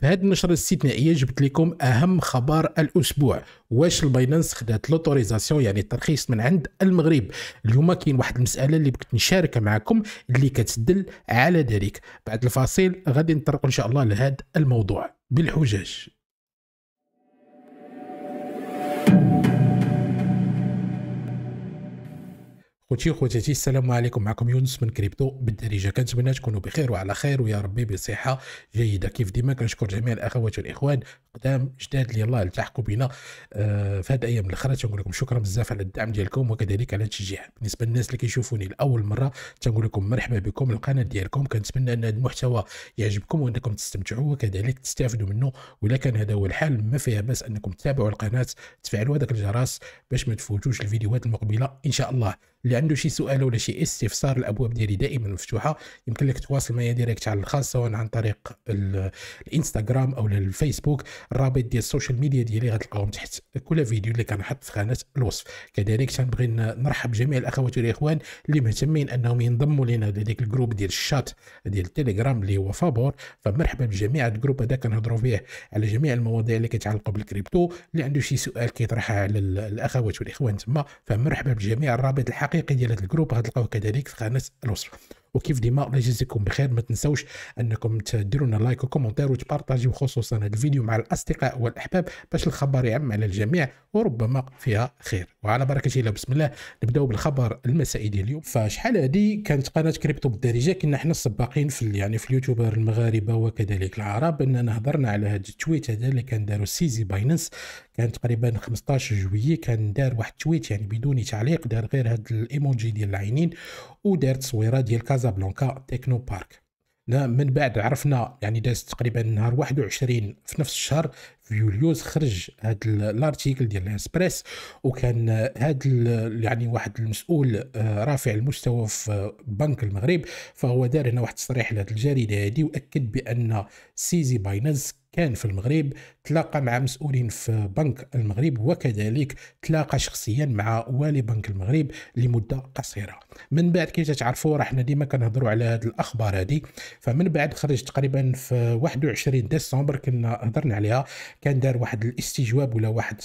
في هذه النشرة الاستثنائية جبت لكم أهم خبر الأسبوع واش الباينانس خدات لوتوريزاسيون يعني الترخيص من عند المغرب اليوم كاين واحد المسألة اللي بغيت نشاركها معكم اللي كتدل على ذلك بعد الفاصل غادي نطرق إن شاء الله لهذا الموضوع بالحجاج خوتي وخواتاتي السلام عليكم معكم يونس من كريبتو بالدارجه كنتمنى تكونوا بخير وعلى خير ويا ربي بصحه جيده كيف ديما كنشكر جميع الاخوات والاخوان قدام جداد اللي الله التحقوا بنا آه في هذه الايام الاخرى تنقول لكم شكرا بزاف على الدعم ديالكم وكذلك على التشجيع بالنسبه للناس اللي كيشوفوني لاول مره تنقول لكم مرحبا بكم القناه ديالكم كنتمنى ان هذا المحتوى يعجبكم وانكم تستمتعوا وكذلك تستافدوا منه ولا كان هذا هو الحال ما فيها باس انكم تتابعوا القناه تفعلوا هذاك الجرس باش ما تفوتوش الفيديوهات المقبله ان شاء الله اللي عنده شي سؤال ولا شي استفسار الابواب ديالي دائما مفتوحه يمكن لك تواصل معايا ديريكت على الخاص سواء عن طريق الانستغرام او الفيسبوك الرابط ديال السوشيال ميديا ديالي غتلقاهم تحت كل فيديو اللي كنحط في خانه الوصف كذلك تنبغي نرحب جميع الاخوات والاخوان اللي مهتمين انهم ينضموا لنا لذلك الجروب ديال الشات ديال التليجرام اللي هو فابور فمرحبا بجميع الجروب هذا كنهضروا فيه على جميع المواضيع اللي كيتعلقوا بالكريبتو اللي عنده شي سؤال كيطرحها على الاخوات والاخوان تما فمرحبا بجميع الرابط الحقيقي ديال هذا الجروب غتلقاوه كذلك في خانه الوصف وكيف ديما الله يجزيكم بخير ما تنسوش انكم تديروا لنا لايك وكومونتير وتبارطاجيو خصوصا هذا الفيديو مع الاصدقاء والاحباب باش الخبر يعم على الجميع وربما فيها خير وعلى بركه الله بسم الله نبداو بالخبر المسائي ديال اليوم فشحال هادي كانت قناه كريبتو بالدارجه كنا حنا السباقين في يعني في اليوتيوبر المغاربه وكذلك العرب اننا هضرنا على هاد التويت هذا اللي كان دارو سيزي بايننس كان تقريبا 15 جويي كان دار واحد التويت يعني بدون تعليق دار غير هاد الايموجي ديال العينين ودار تصويره ديال كازابلانكا تكنو بارك من بعد عرفنا يعني داز تقريبا نهار 21 في نفس الشهر في يوليوز خرج هذا الارتيكل ديال الاسبريس وكان هذا يعني واحد المسؤول آه، رافع المستوى في بنك المغرب فهو دار هنا واحد التصريح لهذه الجريده هذه واكد بان سيزي باينانس كان في المغرب تلاقى مع مسؤولين في بنك المغرب وكذلك تلاقى شخصيا مع والي بنك المغرب لمده قصيره من بعد كي تعرفوا راه حنا ديما كنهضروا على هذه الاخبار هذه فمن بعد خرج تقريبا في 21 ديسمبر كنا هضرنا عليها كان دار واحد الاستجواب ولا واحد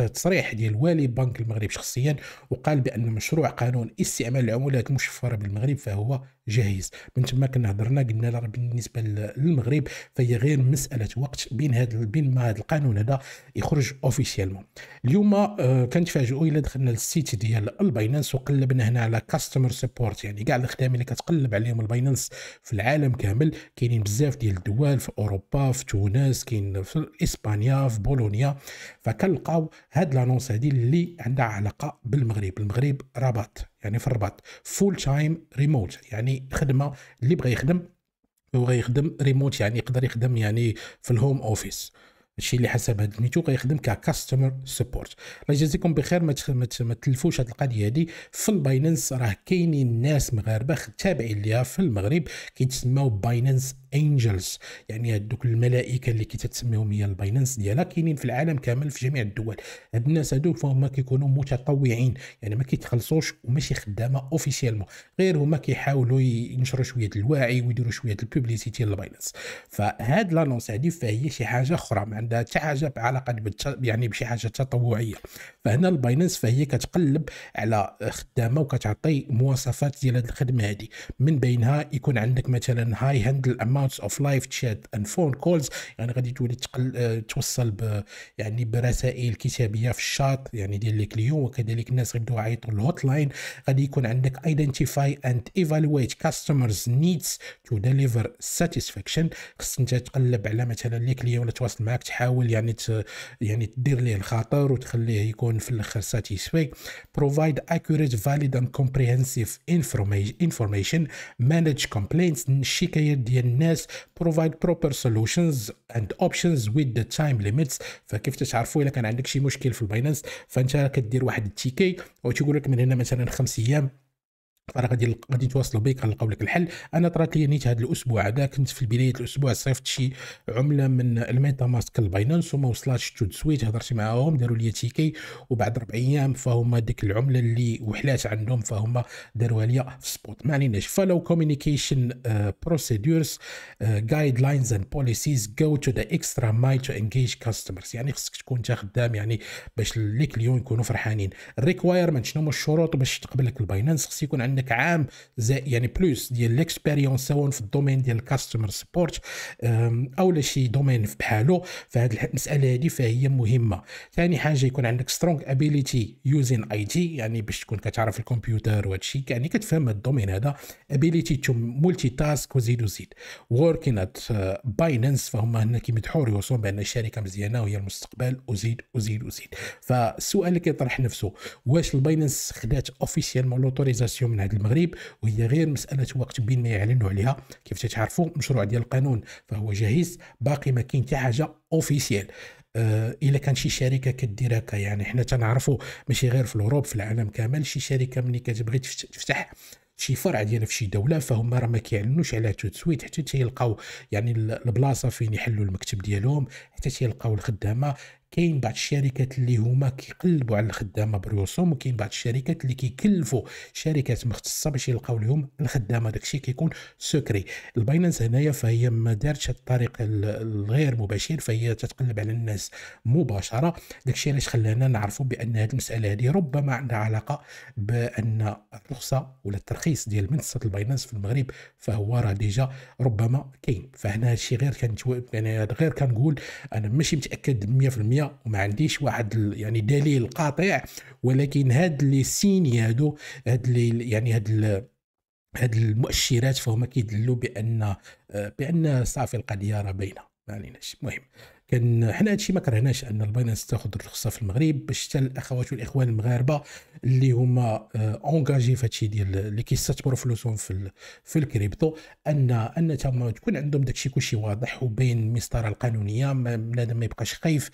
التصريح ديال والي بنك المغرب شخصيا وقال بان مشروع قانون استعمال العملات المشفره بالمغرب فهو جاهز من تما كنا هضرنا قلنا بالنسبه للمغرب فهي غير مساله وقت الوقت بين هذا بين ما هذا القانون هذا يخرج اوفيسيالمون اليوم آه، كنتفاجئوا الا دخلنا للسيت ديال الباينانس وقلبنا هنا على كاستمر سبورت يعني كاع الخدام اللي كتقلب عليهم الباينانس في العالم كامل كاينين بزاف ديال الدول في اوروبا في تونس كاين في اسبانيا في بولونيا فكنلقاو هاد لانونس هذه اللي عندها علاقه بالمغرب المغرب رباط يعني في الرباط فول تايم ريموت يعني خدمه اللي بغى يخدم وغيخدم ريموت يعني يقدر يخدم يعني في الهوم اوفيس الشيء اللي حسب هاد النيتو كيخدم ككاستمر سبورت الله يجازيكم بخير ما تلفوش هاد القضيه هادي في الباينانس راه كاينين ناس مغاربه تابعين ليها في المغرب كيتسموا باينانس انجلز يعني هادوك الملائكه اللي كتسميهم هي الباينانس ديالها كاينين في العالم كامل في جميع الدول هاد الناس هادو فهم كيكونوا متطوعين يعني ما كيتخلصوش وماشي خدامه اوفيسيالمون غير هما كيحاولوا ينشروا شويه الوعي ويديروا شويه البوبليسيتي للباينانس فهاد لانونس هادي فهي شي حاجه اخرى مع عندها حتى حاجه علاقه يعني بشي حاجه تطوعيه فهنا الباينانس فهي كتقلب على خدامه وكتعطي مواصفات ديال هذه الخدمه هذه من بينها يكون عندك مثلا هاي هاندل اماونتس اوف لايف تشات اند فون كولز يعني غادي تولي تقل... توصل ب... يعني برسائل كتابيه في الشات يعني ديال لي كليون وكذلك الناس غيبداو يعيطوا الهوت لاين غادي يكون عندك ايدنتيفاي اند ايفالويت كاستمرز نيدز تو ديليفر ساتيسفاكشن خصك انت تقلب على مثلا لي كليون ولا تواصل معاك تحاول يعني ت يعني تدير ليه الخاطر وتخليه يكون في الاخر ساتيسفي بروفايد اكوريت فاليد اند كومبريهنسيف انفورميشن مانج كومبلينتس الشكايات ديال الناس بروفايد بروبر سولوشنز اند اوبشنز ويذ ذا تايم ليميتس فكيف تعرفوا الا كان عندك شي مشكل في الباينانس فانت كدير واحد التيكي وتقول لك من هنا مثلا خمس ايام راه غادي غادي نتواصلوا بك غنلقاو لك الحل انا طرات لي نيت هذا الاسبوع هذا كنت في بدايه الاسبوع صيفط شي عمله من الميتا ماسك لباينانس وما وصلاتش تو سويت هضرت معاهم داروا لي تيكي وبعد ربع ايام فهم ديك العمله اللي وحلات عندهم فهم داروها لي في سبوت ما عليناش فلو كوميونيكيشن بروسيدورز جايد لاينز اند بوليسيز جو تو ذا اكسترا مايل تو انجيج كاستمرز يعني خصك تكون انت خدام يعني باش لي كليون يكونوا فرحانين الريكوايرمنت شنو هما الشروط باش تقبلك الباينانس خص يكون عندك عندك عام زي يعني بلوس ديال ليكسبيريونس سواء في الدومين ديال الكاستمر سبورت لا شي دومين بحالو فهاد المساله هذه فهي مهمه ثاني حاجه يكون عندك سترونغ ابيليتي يوزين اي تي يعني باش تكون كتعرف الكمبيوتر وهذا الشيء يعني كتفهم هاد الدومين هذا ابيليتي تو مولتي تاسك وزيد وزيد وركين ات بايننس فهم هنا كيمدحوا ريوسون بان الشركه مزيانه وهي المستقبل وزيد وزيد وزيد فالسؤال اللي كيطرح نفسه واش الباينانس خدات اوفيسيالمون لوتوريزاسيون من هذا المغرب وهي غير مساله وقت بين ما يعلنوا عليها كيف تتعرفوا المشروع ديال القانون فهو جاهز باقي ما كاين حتى حاجه اوفيسيال آه، الا كان شي شركه كدير هكا يعني حنا تنعرفوا ماشي غير في الاوروب في العالم كامل شي شركه ملي كتبغي تفتح شي فرع ديالها في شي دوله فهم راه ما كيعلنوش على تو تسويت حتى تيلقاو يعني البلاصه فين يحلوا المكتب ديالهم حتى تيلقاو الخدامه كاين بعض الشركات اللي هما كيقلبوا على الخدامه بروسهم وكاين بعض الشركات اللي كيكلفوا شركات مختصه باش يلقاو لهم الخدامه داكشي كيكون سكري الباينانس هنايا فهي ما دارتش الطريق الغير مباشر فهي تتقلب على الناس مباشره داكشي علاش خلانا نعرفوا بان هذه المساله هذه ربما عندها علاقه بان الرخصه ولا الترخيص ديال منصه الباينانس في المغرب فهو راه ديجا ربما كاين فهنا هادشي غير كان يعني غير كنقول انا ماشي متاكد 100% الدنيا وما عنديش واحد يعني دليل قاطع ولكن هاد لي سيني هادو هاد لي يعني هاد هاد المؤشرات فهما كيدلوا بان آه، بان صافي القضيه راه باينه ما عليناش المهم كان حنا هادشي ما كرهناش ان الباينانس تاخذ الرخصه في المغرب باش حتى الاخوات والاخوان المغاربه اللي هما اونجاجي آه، في هادشي ديال اللي كيستثمروا فلوسهم في في الكريبتو ان ان تما تكون عندهم داكشي كلشي واضح وبين المسطره القانونيه بنادم ما يبقاش خايف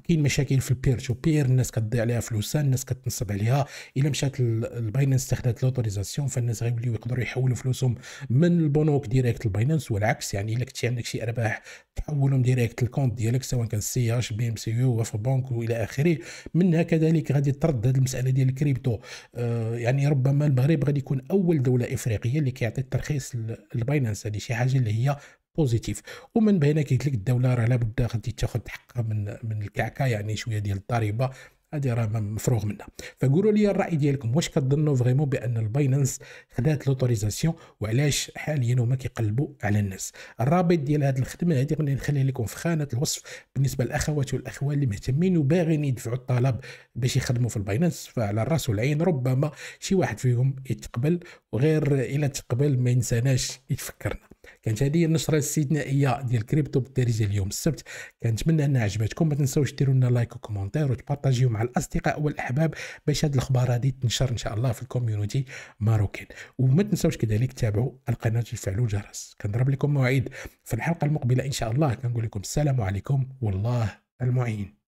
كاين مشاكل في البير تو بير الناس كتضيع عليها فلوسها الناس كتنصب عليها الا مشات الباينانس استخدمت لوتوريزاسيون فالناس غيوليو يقدروا يحولوا فلوسهم من البنوك ديريكت للباينانس والعكس يعني الا كنتي عندك شي ارباح تحولهم ديريكت للكونت ديالك سواء كان سي اش بي ام سي يو وفي بنك والى اخره منها كذلك غادي ترد هذه المساله ديال الكريبتو آه يعني ربما المغرب غادي يكون اول دوله افريقيه اللي كيعطي الترخيص للباينانس هذه شي حاجه اللي هي بوزيتيف ومن بين قلت لك الدوله راه لابد غادي تاخذ حقها من من الكعكه يعني شويه ديال الضريبه هذه راه مفروغ منها فقولوا لي الراي ديالكم واش كتظنوا فريمون بان الباينانس خدات لوتوريزاسيون وعلاش حاليا هما كيقلبوا على الناس الرابط ديال هذه الخدمه هذه غادي نخليها لكم في خانه الوصف بالنسبه للاخوات والاخوان اللي مهتمين وباغيين يدفعوا الطلب باش يخدموا في الباينانس فعلى الراس والعين ربما شي واحد فيهم يتقبل وغير الا تقبل ما ينساناش يتفكرنا كانت هذه النشره الاستثنائيه ديال كريبتو بالدارجه اليوم السبت كنتمنى انها عجبتكم ما تنساوش ديروا لنا لايك وكومونتير وتبارطاجيو مع الاصدقاء والاحباب باش هذه الاخبار هذه تنشر ان شاء الله في الكوميونيتي ماروكين وما تنساوش كذلك تابعوا القناه وتفعلوا الجرس كنضرب لكم مواعيد في الحلقه المقبله ان شاء الله كنقول لكم السلام عليكم والله المعين